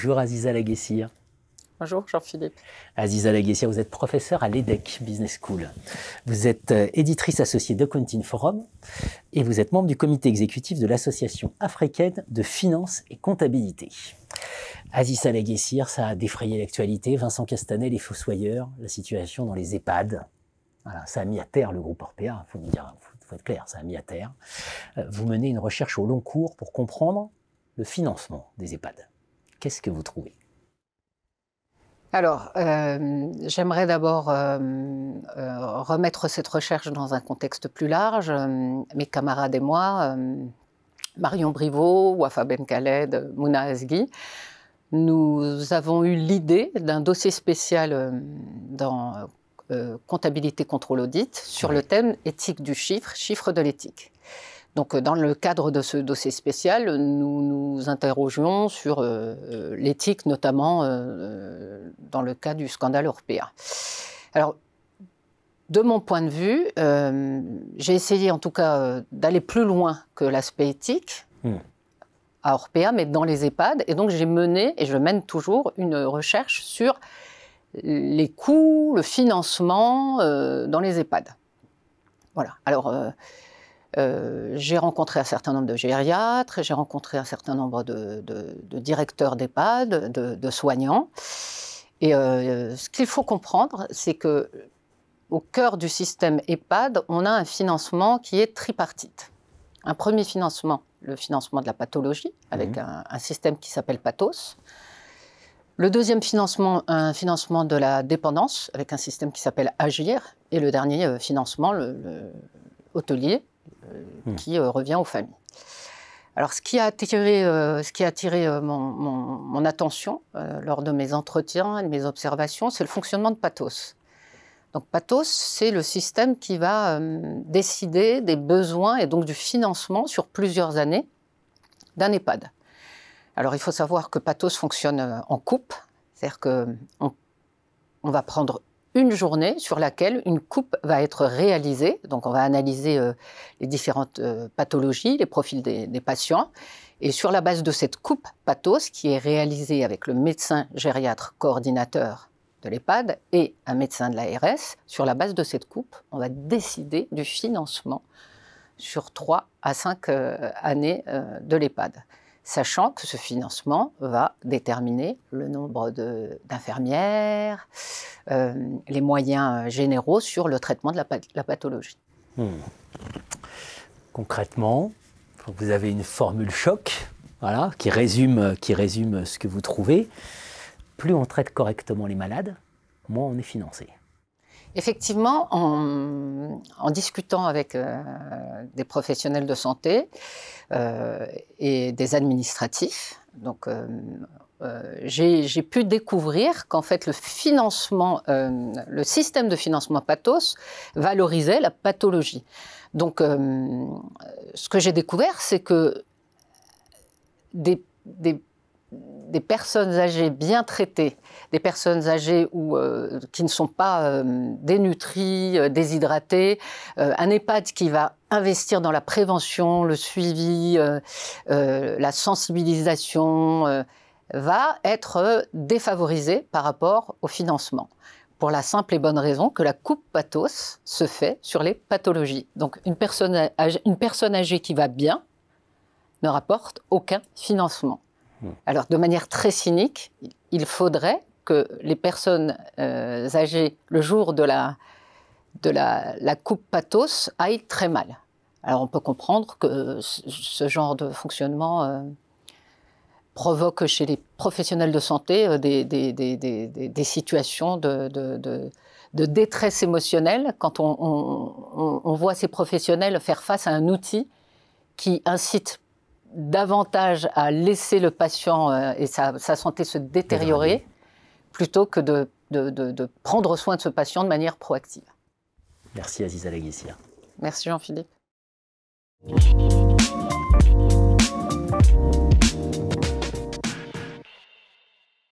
Bonjour Aziza Laguessir. Bonjour Jean-Philippe. Aziza Laguessir, vous êtes professeur à l'EDEC Business School. Vous êtes euh, éditrice associée de Contin Forum et vous êtes membre du comité exécutif de l'Association africaine de finance et comptabilité. Aziza Laguessir, ça a défrayé l'actualité. Vincent Castanet, les fossoyeurs, la situation dans les EHPAD. ça a mis à terre le groupe Orpea, il faut faut être clair, ça a mis à terre. Euh, vous menez une recherche au long cours pour comprendre le financement des EHPAD qu'est-ce que vous trouvez alors, euh, j'aimerais d'abord euh, euh, remettre cette recherche dans un contexte plus large. Mes camarades et moi, Marion Brivaud, Wafa Ben Khaled, Mouna nous avons eu l'idée d'un dossier spécial dans comptabilité contrôle audit sur le thème éthique du chiffre, chiffre de l'éthique. Donc, euh, dans le cadre de ce dossier spécial, nous nous interrogeons sur euh, euh, l'éthique, notamment dans le cas du scandale européen. Alors, de mon point de vue, j'ai essayé en tout cas d'aller plus loin que l'aspect éthique. Hmm. à Orpea, mais dans les EHPAD. Et donc j'ai mené, et je mène toujours, une recherche sur les coûts, le financement dans les EHPAD. Voilà. Alors, euh, j'ai rencontré un certain nombre de gériatres, j'ai rencontré un certain nombre de, directeurs d'EHPAD, de, soignants. Et euh, ce qu'il faut comprendre, c'est que au cœur du système EHPAD, on a un financement qui est tripartite. Un premier financement, le financement de la pathologie, avec mmh. un, système qui s'appelle PATHOS. Le deuxième financement, un financement de la dépendance, avec un système qui s'appelle AGIR. Et le dernier euh, financement, le, le hôtelier, Hmm. qui euh, revient aux familles. Alors, ce qui a attiré, euh, ce qui a attiré euh, mon, attention lors de mes entretiens et de mes observations, c'est le fonctionnement de Pathos. Donc, Pathos, c'est le système qui va décider des besoins et donc du financement sur plusieurs années d'un EHPAD. Alors, il faut savoir que Pathos fonctionne en coupe, c'est-à-dire qu'on on va prendre une journée sur laquelle une coupe va être réalisée. Donc on va analyser euh, les différentes euh, pathologies, les profils des, patients. Et sur la base de cette coupe pathos qui est réalisée avec le médecin gériatre coordinateur de l'EHPAD et un médecin de l'ARS, sur la base de cette coupe, on va décider du financement sur 3 à 5 euh, années de l'EHPAD sachant que ce financement va déterminer le nombre d'infirmières, euh, les moyens euh, généraux sur le traitement de la, pathologie. Hmm. Concrètement, vous avez une formule choc voilà, qui, résume, qui résume ce que vous trouvez. Plus on traite correctement les malades, moins on est financé. Effectivement, en, discutant avec euh, des professionnels de santé euh, et des administratifs, donc euh, j'ai pu découvrir qu'en fait le financement, le système de financement pathos valorisait la pathologie. Donc, ce que j'ai découvert, c'est que des des personnes âgées bien traitées, des personnes âgées ou euh, qui ne sont pas euh, dénutries, euh, déshydratées, un EHPAD qui va investir dans la prévention, le suivi, la sensibilisation, va être défavorisé par rapport au financement pour la simple et bonne raison que la coupe pathos se fait sur les pathologies. Donc une personne âgée qui va bien ne rapporte aucun financement. Hmm. Alors, de manière très cynique, il faudrait que les personnes euh, âgées, le jour de la, de la, coupe pathos, aillent très mal. Alors, on peut comprendre que ce genre de fonctionnement euh, provoque chez les professionnels de santé euh, des, des, situations de, détresse émotionnelle quand on voit ces professionnels faire face à un outil qui incite davantage à laisser le patient euh, et sa, santé se détériorer plutôt que de, prendre soin de ce patient de manière proactive. Merci Aziz Alaguissia. Merci Jean-Philippe.